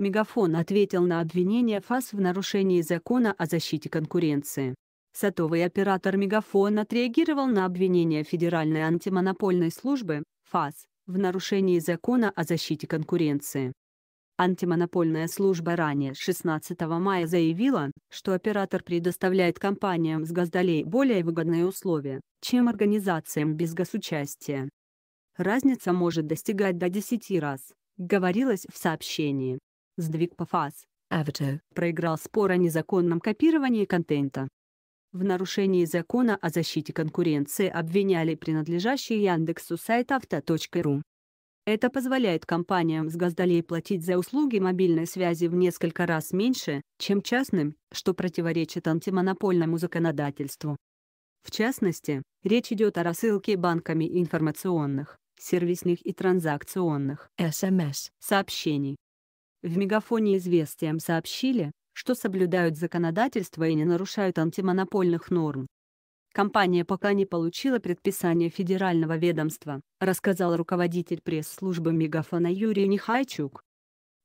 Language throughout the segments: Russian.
Мегафон ответил на обвинение ФАС в нарушении закона о защите конкуренции. Сотовый оператор Мегафон отреагировал на обвинение Федеральной антимонопольной службы, ФАС, в нарушении закона о защите конкуренции. Антимонопольная служба ранее 16 мая заявила, что оператор предоставляет компаниям с газдолей более выгодные условия, чем организациям без госучастия. Разница может достигать до 10 раз, говорилось в сообщении сдвиг по фаз. Авито проиграл спор о незаконном копировании контента. В нарушении закона о защите конкуренции обвиняли принадлежащий Яндексу сайт авто.ру. Это позволяет компаниям с газдолей платить за услуги мобильной связи в несколько раз меньше, чем частным, что противоречит антимонопольному законодательству. В частности, речь идет о рассылке банками информационных, сервисных и транзакционных SMS эм сообщений, в мегафоне известиям сообщили, что соблюдают законодательство и не нарушают антимонопольных норм. Компания пока не получила предписание федерального ведомства, рассказал руководитель пресс-службы Мегафона Юрий Нехайчук.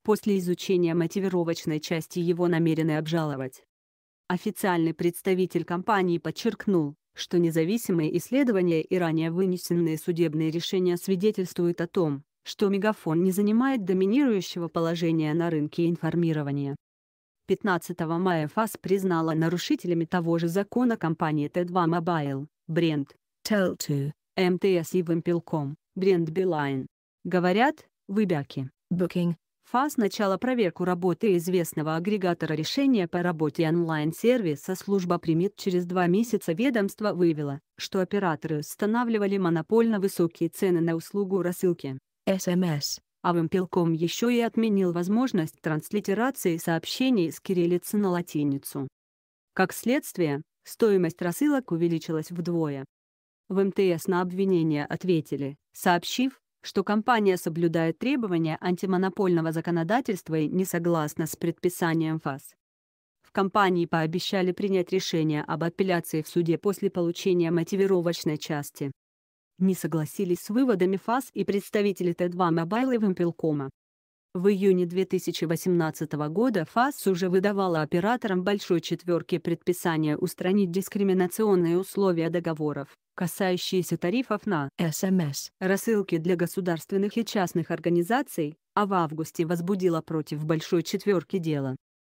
После изучения мотивировочной части его намерены обжаловать. Официальный представитель компании подчеркнул, что независимые исследования и ранее вынесенные судебные решения свидетельствуют о том, что Мегафон не занимает доминирующего положения на рынке информирования. 15 мая ФАС признала нарушителями того же закона компании т 2 Mobile, бренд Tel2, МТС и Вимпелком, бренд Билайн. Говорят, выбяки. Booking. ФАС начала проверку работы известного агрегатора решения по работе онлайн-сервиса служба примет через два месяца ведомство вывело, что операторы устанавливали монопольно высокие цены на услугу рассылки. СМС, а Вимпелком еще и отменил возможность транслитерации сообщений с кириллицы на латиницу. Как следствие, стоимость рассылок увеличилась вдвое. В МТС на обвинение ответили, сообщив, что компания соблюдает требования антимонопольного законодательства и не согласна с предписанием ФАС. В компании пообещали принять решение об апелляции в суде после получения мотивировочной части не согласились с выводами ФАС и представители Т2 Mobile и Вимпелкома. В июне 2018 года ФАС уже выдавала операторам «Большой четверки» предписание устранить дискриминационные условия договоров, касающиеся тарифов на СМС, рассылки для государственных и частных организаций, а в августе возбудила против «Большой четверки» дело